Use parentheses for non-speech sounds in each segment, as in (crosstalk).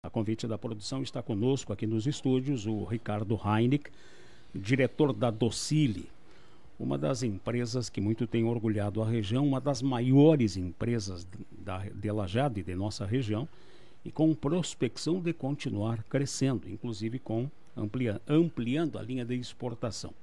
A convite da produção está conosco aqui nos estúdios o Ricardo Heineck, diretor da Docile, uma das empresas que muito tem orgulhado a região, uma das maiores empresas da, de Lajado e de nossa região, e com prospecção de continuar crescendo, inclusive com amplia, ampliando a linha de exportação.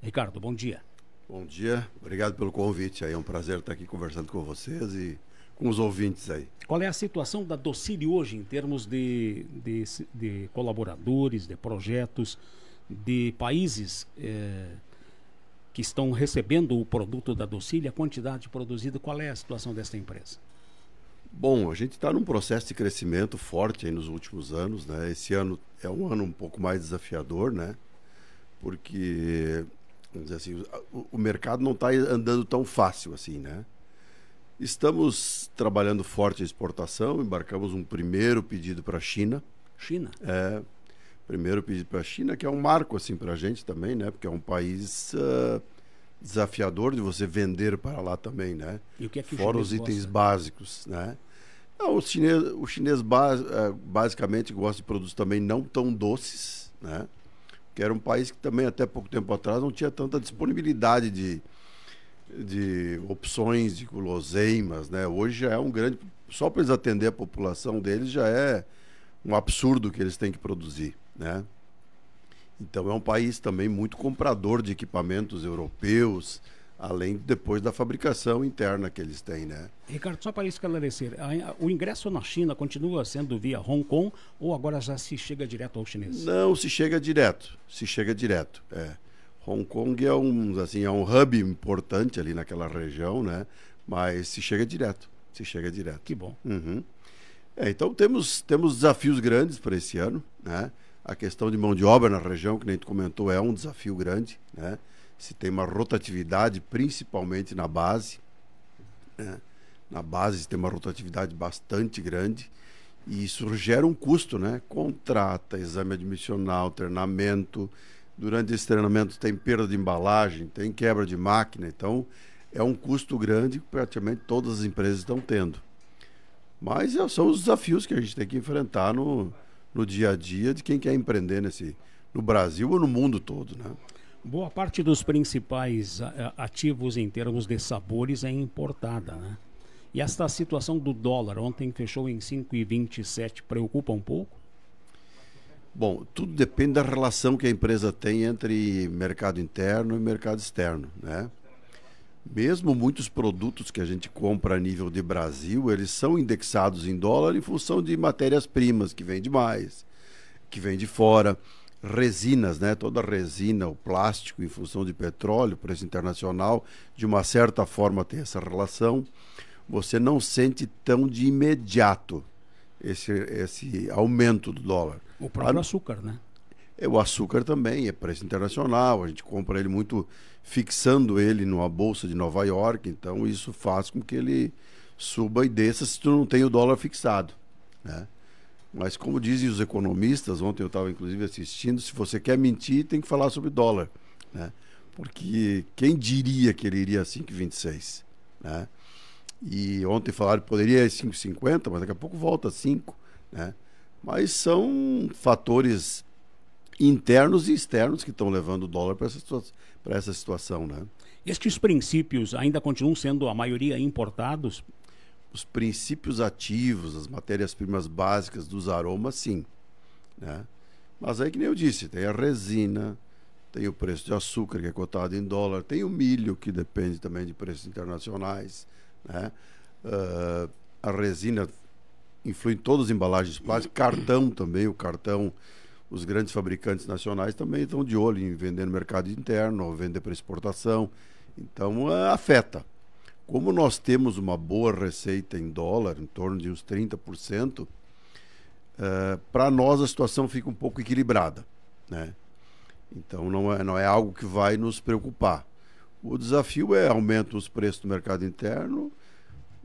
Ricardo, bom dia. Bom dia, obrigado pelo convite. É um prazer estar aqui conversando com vocês e com os ouvintes aí. Qual é a situação da Docile hoje em termos de, de, de colaboradores, de projetos, de países é, que estão recebendo o produto da Docile, a quantidade produzida? Qual é a situação desta empresa? Bom, a gente está num processo de crescimento forte nos últimos anos, né? Esse ano é um ano um pouco mais desafiador, né? Porque, vamos dizer assim, o, o mercado não está andando tão fácil assim, né? Estamos trabalhando forte a exportação, embarcamos um primeiro pedido para a China. China? É, primeiro pedido para a China, que é um marco assim para a gente também, né? Porque é um país uh, desafiador de você vender para lá também, né? E o que é que Fora os itens gosta? básicos, né? Não, o chinês, o chinês bas, ah, basicamente gosta de produtos também não tão doces, né? Que era um país que também até pouco tempo atrás não tinha tanta disponibilidade de, de opções de guloseimas, né? Hoje já é um grande. Só para eles atender a população deles já é um absurdo que eles têm que produzir, né? Então é um país também muito comprador de equipamentos europeus, além depois da fabricação interna que eles têm, né? Ricardo, só para esclarecer, o ingresso na China continua sendo via Hong Kong ou agora já se chega direto ao chinês? Não, se chega direto, se chega direto, é. Hong Kong é um, assim, é um hub importante ali naquela região, né? Mas se chega direto, se chega direto. Que bom. Uhum. É, então temos, temos desafios grandes para esse ano, né? A questão de mão de obra na região, que nem tu comentou, é um desafio grande, né? Se tem uma rotatividade, principalmente na base, né? Na base tem uma rotatividade bastante grande e isso gera um custo, né? Contrata, exame admissional, treinamento, durante esse treinamento tem perda de embalagem, tem quebra de máquina, então é um custo grande que praticamente todas as empresas estão tendo. Mas é, são os desafios que a gente tem que enfrentar no, no dia a dia de quem quer empreender nesse, no Brasil ou no mundo todo, né? Boa parte dos principais ativos em termos de sabores é importada, né? E esta situação do dólar, ontem fechou em 5,27, preocupa um pouco? Bom, tudo depende da relação que a empresa tem entre mercado interno e mercado externo, né? Mesmo muitos produtos que a gente compra a nível de Brasil, eles são indexados em dólar em função de matérias-primas que vem de mais, que vem de fora, resinas, né? Toda resina, o plástico em função de petróleo, preço internacional, de uma certa forma tem essa relação. Você não sente tão de imediato esse, esse aumento do dólar. O próprio a... Ah, açúcar, né? É, o açúcar também é preço internacional, a gente compra ele muito fixando ele numa bolsa de Nova York, então isso faz com que ele suba e desça se tu não tem o dólar fixado, né? Mas como dizem os economistas, ontem eu estava inclusive assistindo, se você quer mentir, tem que falar sobre dólar, né? Porque quem diria que ele iria a 5,26, né? E ontem falaram que poderia ir 5,50, mas daqui a pouco volta a 5, né? Mas são fatores internos e externos que estão levando o dólar para essa, essa situação, né? Estes princípios ainda continuam sendo a maioria importados? Os princípios ativos, as matérias-primas básicas dos aromas, sim. Né? Mas aí, que nem eu disse, tem a resina, tem o preço de açúcar, que é cotado em dólar, tem o milho, que depende também de preços internacionais. Né? Uh, a resina influi em todas as embalagens plásticas, cartão também, o cartão, os grandes fabricantes nacionais também estão de olho em vender no mercado interno, ou vender para exportação. Então, é, afeta. Como nós temos uma boa receita em dólar, em torno de uns 30%, uh, para nós a situação fica um pouco equilibrada. Né? Então, não é, não é algo que vai nos preocupar. O desafio é aumento os preços do mercado interno,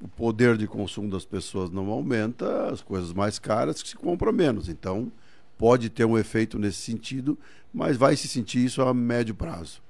o poder de consumo das pessoas não aumenta, as coisas mais caras que se compram menos. Então, pode ter um efeito nesse sentido, mas vai se sentir isso a médio prazo.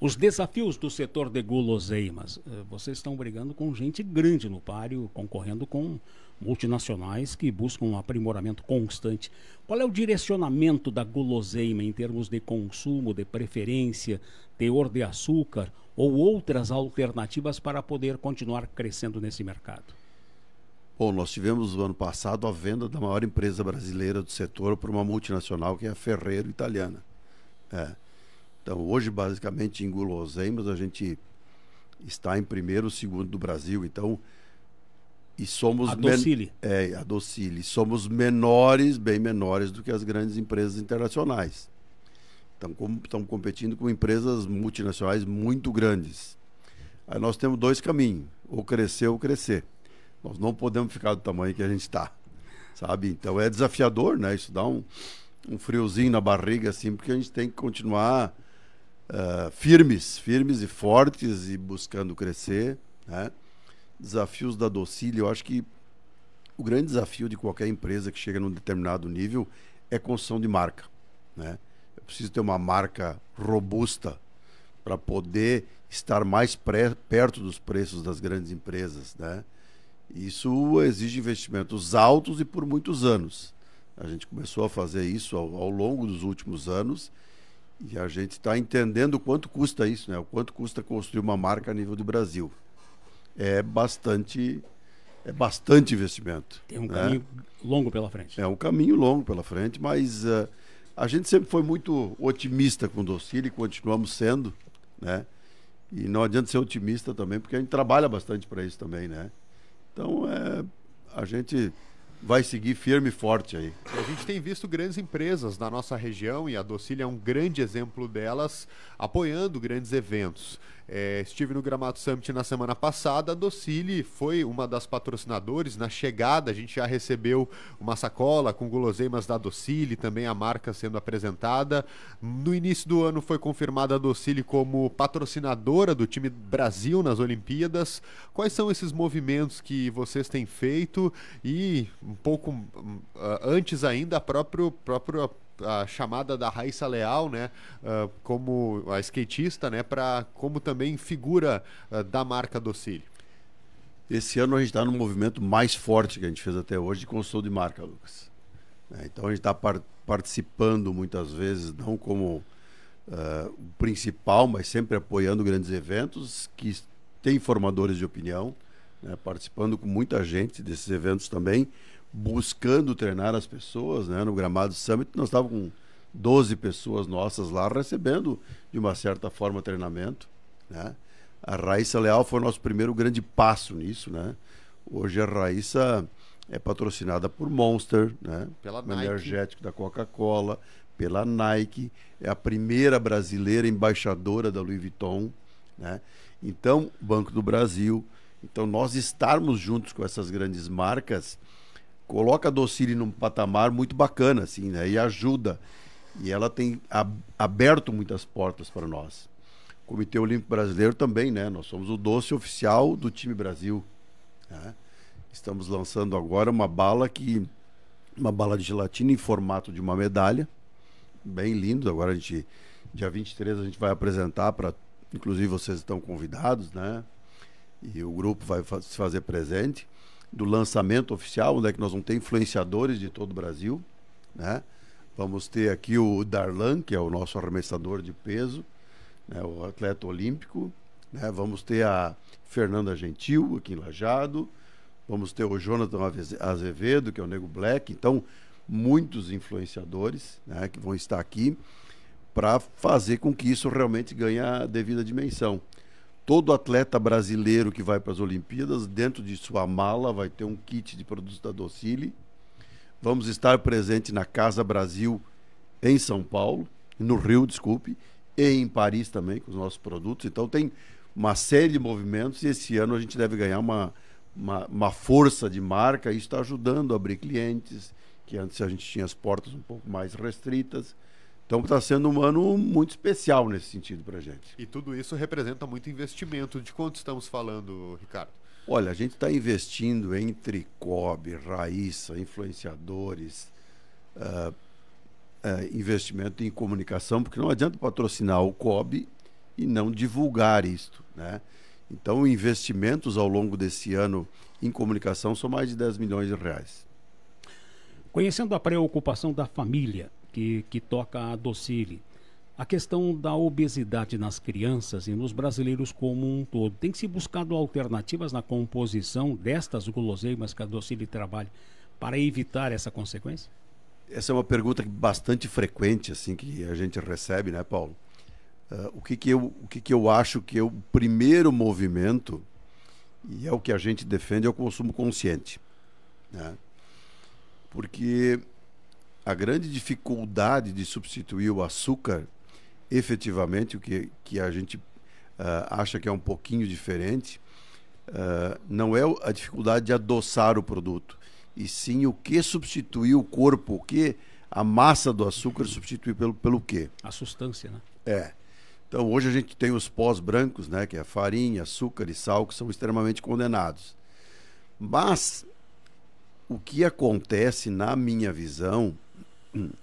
Os desafios do setor de guloseimas. Eh, vocês estão brigando com gente grande no páreo, concorrendo com multinacionais que buscam um aprimoramento constante. Qual é o direcionamento da guloseima em termos de consumo, de preferência, teor de açúcar? ou outras alternativas para poder continuar crescendo nesse mercado? Bom, nós tivemos no ano passado a venda da maior empresa brasileira do setor para uma multinacional que é a Ferreiro Italiana. É. Então, hoje, basicamente, em guloseimas, a gente está em primeiro, segundo do Brasil. Então, e somos a docile. É, a docile. Somos menores, bem menores do que as grandes empresas internacionais. Estão competindo com empresas multinacionais muito grandes. Aí nós temos dois caminhos, ou crescer ou crescer. Nós não podemos ficar do tamanho que a gente está, sabe? Então é desafiador, né? Isso dá um, um friozinho na barriga, assim, porque a gente tem que continuar uh, firmes, firmes e fortes e buscando crescer, né? Desafios da docília, eu acho que o grande desafio de qualquer empresa que chega num determinado nível é construção de marca, né? é preciso ter uma marca robusta para poder estar mais pré, perto dos preços das grandes empresas, né? Isso exige investimentos altos e por muitos anos. A gente começou a fazer isso ao, ao longo dos últimos anos e a gente está entendendo quanto custa isso, né? O quanto custa construir uma marca a nível do Brasil. É bastante é bastante investimento. Tem um né? caminho longo pela frente. É um caminho longo pela frente, mas uh, a gente sempre foi muito otimista com o Docile, continuamos sendo, né? E não adianta ser otimista também, porque a gente trabalha bastante para isso também, né? Então, é, a gente vai seguir firme e forte aí. A gente tem visto grandes empresas na nossa região e a Docile é um grande exemplo delas apoiando grandes eventos. É, estive no Gramado Summit na semana passada. A Docile foi uma das patrocinadoras Na chegada, a gente já recebeu uma sacola com guloseimas da Docile, também a marca sendo apresentada. No início do ano foi confirmada a Docile como patrocinadora do time Brasil nas Olimpíadas. Quais são esses movimentos que vocês têm feito? E um pouco uh, antes ainda, a próprio, própria a chamada da Raíssa Leal, né, uh, como a skatista, né, para como também figura uh, da marca Docile? Esse ano a gente está no movimento mais forte que a gente fez até hoje de consultor de marca, Lucas. É, então a gente está par participando muitas vezes, não como uh, o principal, mas sempre apoiando grandes eventos que têm formadores de opinião, né, participando com muita gente desses eventos também, buscando treinar as pessoas, né? No Gramado Summit nós estávamos com 12 pessoas nossas lá recebendo de uma certa forma treinamento, né? A Raíssa Leal foi o nosso primeiro grande passo nisso, né? Hoje a Raíssa é patrocinada por Monster, né? Pela Nike. energético da Coca-Cola, pela Nike, é a primeira brasileira embaixadora da Louis Vuitton, né? Então, Banco do Brasil. Então, nós estarmos juntos com essas grandes marcas, coloca a Docile num patamar muito bacana, assim, né? E ajuda. E ela tem aberto muitas portas para nós. O Comitê Olímpico Brasileiro também, né? Nós somos o doce oficial do time Brasil. Né? Estamos lançando agora uma bala que uma bala de gelatina em formato de uma medalha, bem lindo. Agora a gente dia 23 a gente vai apresentar para inclusive vocês estão convidados, né? E o grupo vai se fazer presente do lançamento oficial, onde é que nós vamos ter influenciadores de todo o Brasil, né? Vamos ter aqui o Darlan, que é o nosso arremessador de peso, né? o atleta olímpico, né? Vamos ter a Fernanda Gentil, aqui em Lajado, vamos ter o Jonathan Azevedo, que é o Nego Black, então muitos influenciadores, né? que vão estar aqui para fazer com que isso realmente ganhe a devida dimensão. Todo atleta brasileiro que vai para as Olimpíadas, dentro de sua mala, vai ter um kit de produtos da Docile. Vamos estar presente na Casa Brasil em São Paulo, no Rio, desculpe, e em Paris também com os nossos produtos. Então tem uma série de movimentos e esse ano a gente deve ganhar uma, uma, uma força de marca. Isso está ajudando a abrir clientes, que antes a gente tinha as portas um pouco mais restritas. Então está sendo um ano muito especial nesse sentido para a gente. E tudo isso representa muito investimento. De quanto estamos falando, Ricardo? Olha, a gente está investindo entre COB, Raíssa, influenciadores, uh, uh, investimento em comunicação, porque não adianta patrocinar o COB e não divulgar isto. Né? Então, investimentos ao longo desse ano em comunicação são mais de 10 milhões de reais. Conhecendo a preocupação da família que, que toca a docile. A questão da obesidade nas crianças e nos brasileiros como um todo. Tem que se buscado alternativas na composição destas guloseimas que a docile trabalha para evitar essa consequência? Essa é uma pergunta bastante frequente, assim, que a gente recebe, né, Paulo? Uh, o que, que, eu, o que, que eu acho que é o primeiro movimento, e é o que a gente defende, é o consumo consciente. Né? Porque a grande dificuldade de substituir o açúcar, efetivamente, o que, que a gente uh, acha que é um pouquinho diferente, uh, não é a dificuldade de adoçar o produto, e sim o que substituir o corpo, o que a massa do açúcar substituir pelo, pelo quê? A substância, né? É. Então hoje a gente tem os pós brancos, né, que é farinha, açúcar e sal, que são extremamente condenados. Mas o que acontece na minha visão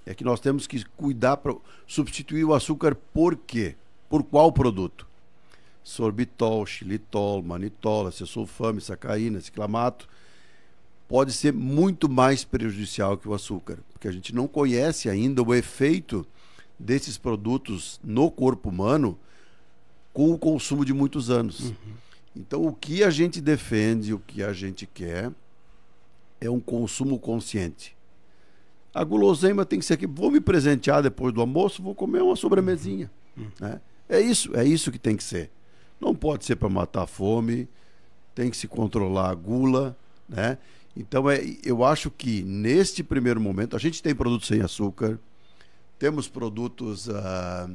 é que nós temos que cuidar para substituir o açúcar por quê? Por qual produto? Sorbitol, xilitol, manitol, acesulfame, sacaína, ciclamato, pode ser muito mais prejudicial que o açúcar, porque a gente não conhece ainda o efeito desses produtos no corpo humano com o consumo de muitos anos. Uhum. Então, o que a gente defende, o que a gente quer, é um consumo consciente a guloseima tem que ser que vou me presentear depois do almoço, vou comer uma sobremesinha. Uhum. Né? É isso, é isso que tem que ser. Não pode ser para matar a fome, tem que se controlar a gula, né? Então é, eu acho que neste primeiro momento a gente tem produtos sem açúcar, temos produtos ah,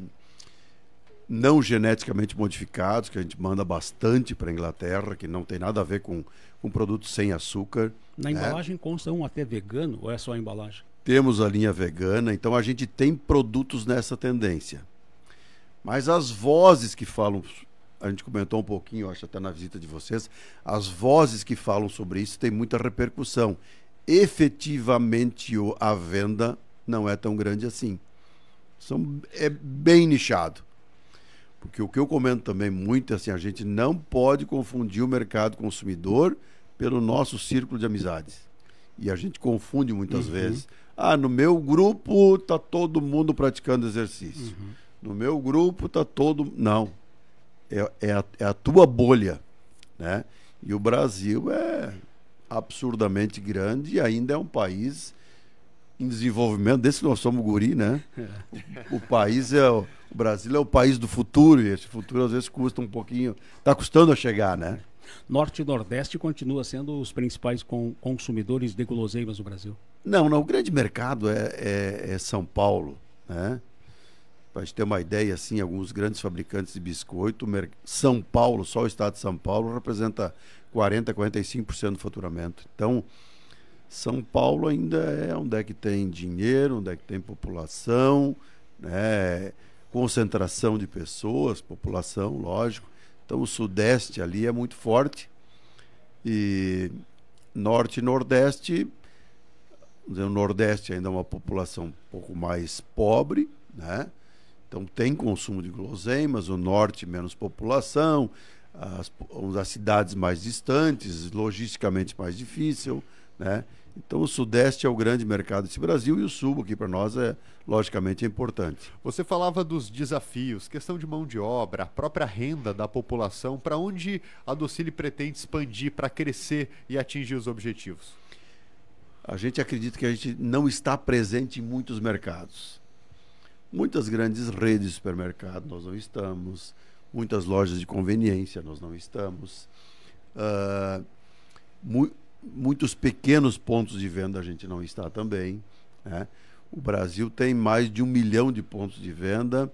não geneticamente modificados, que a gente manda bastante para a Inglaterra, que não tem nada a ver com, com produtos sem açúcar. Na né? embalagem consta um até vegano ou é só a embalagem? temos a linha vegana, então a gente tem produtos nessa tendência. Mas as vozes que falam, a gente comentou um pouquinho, acho até na visita de vocês, as vozes que falam sobre isso têm muita repercussão. Efetivamente, a venda não é tão grande assim. São, é bem nichado. Porque o que eu comento também muito é assim, a gente não pode confundir o mercado consumidor pelo nosso círculo de amizades. E a gente confunde muitas uhum. vezes. Ah, no meu grupo tá todo mundo praticando exercício. Uhum. No meu grupo tá todo. Não. É, é, a, é a tua bolha. Né? E o Brasil é absurdamente grande e ainda é um país em desenvolvimento, desse nós somos guri, né? É. O, o, país é o, Brasil é o país do futuro e esse futuro às vezes custa um pouquinho, está custando a chegar, né? Norte e Nordeste continuam sendo os principais com, consumidores de guloseimas no Brasil. Não, não. O grande mercado é, é, é São Paulo, né? Para gente ter uma ideia, assim, alguns grandes fabricantes de biscoito, São Paulo, só o estado de São Paulo, representa 40%, 45% do faturamento. Então, São Paulo ainda é onde é que tem dinheiro, onde é que tem população, né? concentração de pessoas, população, lógico. Então, o sudeste ali é muito forte. E norte e nordeste o Nordeste ainda é uma população um pouco mais pobre, né? Então tem consumo de guloseimas, o norte menos população, as, as cidades mais distantes, logisticamente mais difícil, né? Então o sudeste é o grande mercado desse Brasil e o sul aqui para nós é logicamente é importante. Você falava dos desafios, questão de mão de obra, a própria renda da população, para onde a Docile pretende expandir para crescer e atingir os objetivos? A gente acredita que a gente não está presente em muitos mercados. Muitas grandes redes de supermercado nós não estamos, muitas lojas de conveniência nós não estamos, uh, mu muitos pequenos pontos de venda a gente não está também. Né? O Brasil tem mais de um milhão de pontos de venda.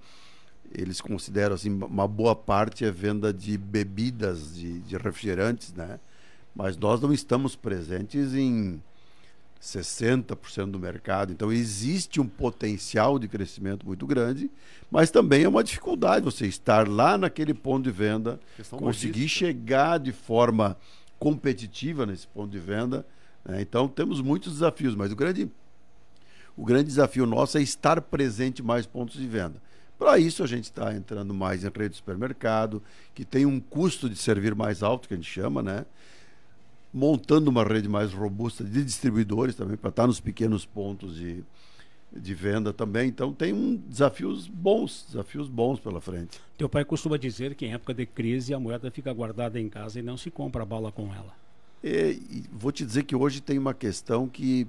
Eles consideram assim uma boa parte é venda de bebidas, de, de refrigerantes, né? Mas nós não estamos presentes em 60% do mercado. Então existe um potencial de crescimento muito grande, mas também é uma dificuldade você estar lá naquele ponto de venda, conseguir logística. chegar de forma competitiva nesse ponto de venda. Né? Então temos muitos desafios, mas o grande, o grande desafio nosso é estar presente mais pontos de venda. Para isso, a gente está entrando mais em rede de supermercado, que tem um custo de servir mais alto, que a gente chama, né? montando uma rede mais robusta de distribuidores também, para estar tá nos pequenos pontos de, de venda também. Então tem um, desafios bons, desafios bons pela frente. Teu pai costuma dizer que em época de crise a moeda fica guardada em casa e não se compra bala com ela. E, e vou te dizer que hoje tem uma questão que,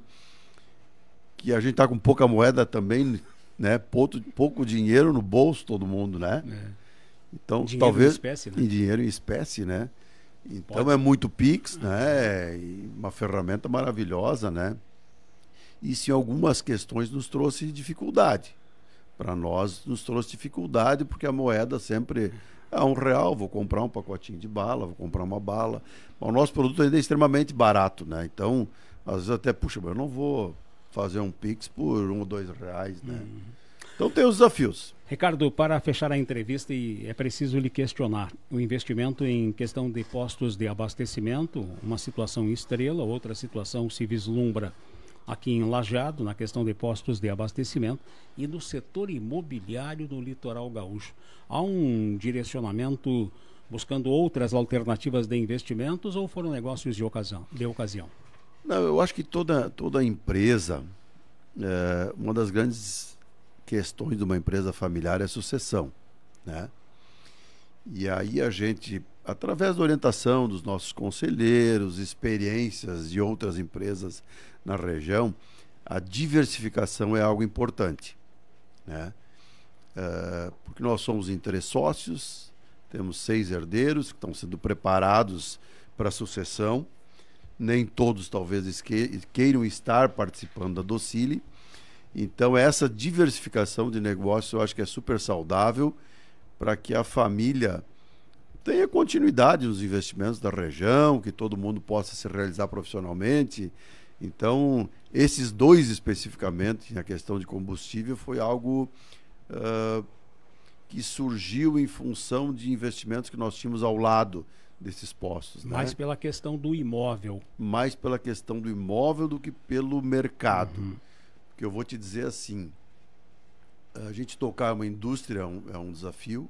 que a gente está com pouca moeda também, né? Pouco, pouco dinheiro no bolso todo mundo, né? É. Então, dinheiro talvez em, espécie, né? em dinheiro em espécie, né? Então Pode. é muito Pix, né? uma ferramenta maravilhosa, né? Isso em algumas questões nos trouxe dificuldade. Para nós nos trouxe dificuldade porque a moeda sempre é um real, vou comprar um pacotinho de bala, vou comprar uma bala. o nosso produto ainda é extremamente barato, né? Então, às vezes até, puxa, mas eu não vou fazer um Pix por um ou dois reais, né? Uhum. Então tem os desafios. Ricardo, para fechar a entrevista, é preciso lhe questionar. O investimento em questão de postos de abastecimento, uma situação estrela, outra situação se vislumbra aqui em Lajado, na questão de postos de abastecimento, e no setor imobiliário do litoral gaúcho. Há um direcionamento buscando outras alternativas de investimentos ou foram negócios de ocasião? De ocasião? Não, eu acho que toda, toda empresa, é, uma das grandes questões de uma empresa familiar é sucessão, né? E aí a gente, através da orientação dos nossos conselheiros, experiências de outras empresas na região, a diversificação é algo importante, né? Uh, porque nós somos em três sócios, temos seis herdeiros que estão sendo preparados para a sucessão. Nem todos talvez queiram estar participando da Docile, então, essa diversificação de negócios eu acho que é super saudável para que a família tenha continuidade nos investimentos da região, que todo mundo possa se realizar profissionalmente. Então, esses dois especificamente, na questão de combustível, foi algo uh, que surgiu em função de investimentos que nós tínhamos ao lado desses postos. Né? Mais pela questão do imóvel. Mais pela questão do imóvel do que pelo mercado. Uhum que eu vou te dizer assim, a gente tocar uma indústria é um, é um desafio,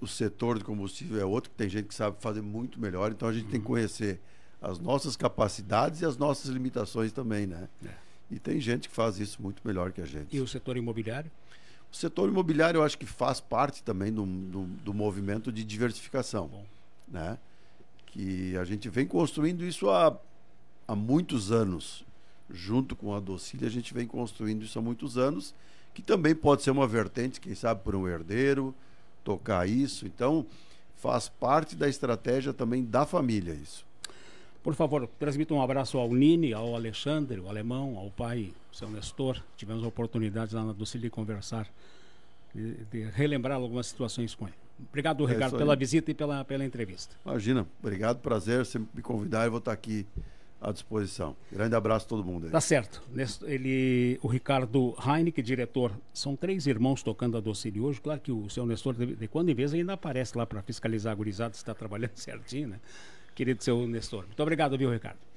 o setor de combustível é outro, que tem gente que sabe fazer muito melhor, então a gente uhum. tem que uhum. conhecer as nossas capacidades e as nossas limitações também, né? É. E tem gente que faz isso muito melhor que a gente. E o setor imobiliário? O setor imobiliário eu acho que faz parte também do, do, do movimento de diversificação, Bom. né? Que a gente vem construindo isso há, há muitos anos junto com a docília, a gente vem construindo isso há muitos anos, que também pode ser uma vertente, quem sabe por um herdeiro, tocar isso. Então, faz parte da estratégia também da família isso. Por favor, transmita um abraço ao Nini, ao Alexandre, o alemão, ao pai, seu Nestor. Tivemos a oportunidade lá na Docília de conversar, de, de relembrar algumas situações com ele. Obrigado, é Ricardo, é pela visita e pela, pela entrevista. Imagina, obrigado, prazer. Você me convidar, eu vou estar aqui à disposição. Grande abraço a todo mundo aí. Tá certo. Ele, o Ricardo Heineck, diretor, são três irmãos tocando a E hoje. Claro que o seu Nestor, de, quando em vez, ainda aparece lá para fiscalizar a gurizada se está trabalhando (laughs) certinho, né? Querido seu Nestor. Muito obrigado, viu, Ricardo?